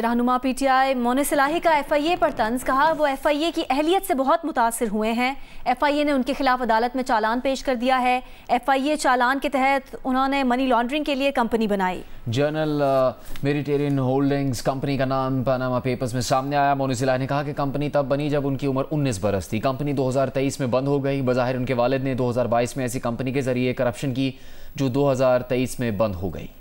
रहनुमा पीटीआई मोने सलाही का एफआईए पर तंज कहा वो एफआईए की अहलियत से बहुत मुतासर हुए हैं एफआईए ने उनके खिलाफ अदालत में चालान पेश कर दिया है एफआईए चालान के तहत उन्होंने मनी लॉन्ड्रिंग के लिए कंपनी बनाई जर्नल मेडिटेरियन होल्डिंग्स कंपनी का नाम पनामा पेपर्स में सामने आया मोने सलाही ने कहा कि कंपनी तब बनी जब उनकी उम्र उन्नीस बरस थी कंपनी दो हज़ार तेईस में बंद हो गई बाहर उनके वालद ने दो हज़ार बाईस में ऐसी कंपनी के जरिए करप्शन की जो दो हज़ार तेईस में बंद हो गई